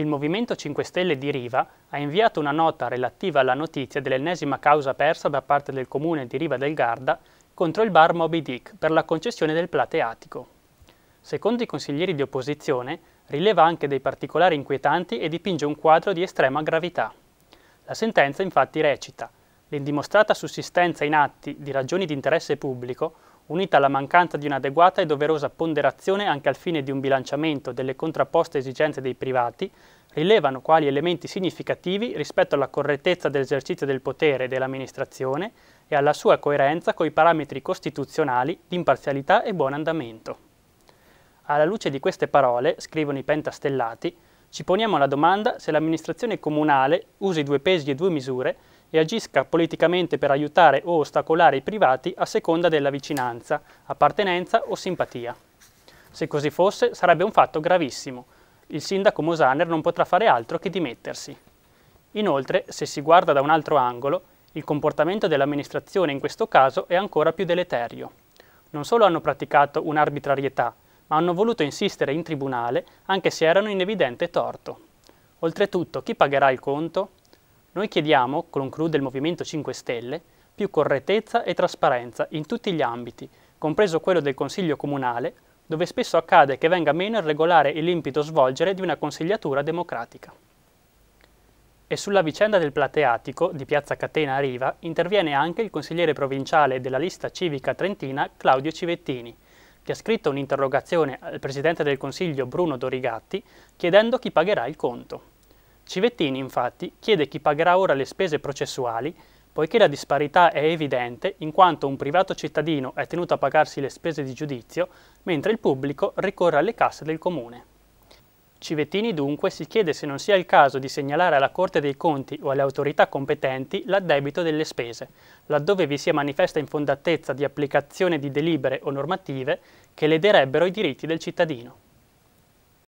il Movimento 5 Stelle di Riva ha inviato una nota relativa alla notizia dell'ennesima causa persa da parte del comune di Riva del Garda contro il bar Moby Dick per la concessione del plateatico. Secondo i consiglieri di opposizione, rileva anche dei particolari inquietanti e dipinge un quadro di estrema gravità. La sentenza infatti recita «L'indimostrata sussistenza in atti di ragioni di interesse pubblico unita alla mancanza di un'adeguata e doverosa ponderazione anche al fine di un bilanciamento delle contrapposte esigenze dei privati, rilevano quali elementi significativi rispetto alla correttezza dell'esercizio del potere dell'amministrazione e alla sua coerenza con i parametri costituzionali di imparzialità e buon andamento. Alla luce di queste parole, scrivono i pentastellati, ci poniamo la domanda se l'amministrazione comunale usi due pesi e due misure e agisca politicamente per aiutare o ostacolare i privati a seconda della vicinanza, appartenenza o simpatia. Se così fosse, sarebbe un fatto gravissimo. Il sindaco Mosaner non potrà fare altro che dimettersi. Inoltre, se si guarda da un altro angolo, il comportamento dell'amministrazione in questo caso è ancora più deleterio. Non solo hanno praticato un'arbitrarietà, ma hanno voluto insistere in tribunale anche se erano in evidente torto. Oltretutto, chi pagherà il conto? Noi chiediamo, con un del Movimento 5 Stelle, più correttezza e trasparenza in tutti gli ambiti, compreso quello del Consiglio Comunale, dove spesso accade che venga meno il regolare e limpido svolgere di una consigliatura democratica. E sulla vicenda del plateatico di Piazza Catena a Riva interviene anche il consigliere provinciale della lista civica trentina Claudio Civettini, che ha scritto un'interrogazione al presidente del Consiglio Bruno Dorigatti chiedendo chi pagherà il conto. Civettini, infatti, chiede chi pagherà ora le spese processuali, poiché la disparità è evidente in quanto un privato cittadino è tenuto a pagarsi le spese di giudizio, mentre il pubblico ricorre alle casse del comune. Civettini dunque si chiede se non sia il caso di segnalare alla Corte dei Conti o alle autorità competenti l'addebito delle spese, laddove vi sia manifesta infondatezza di applicazione di delibere o normative che lederebbero i diritti del cittadino.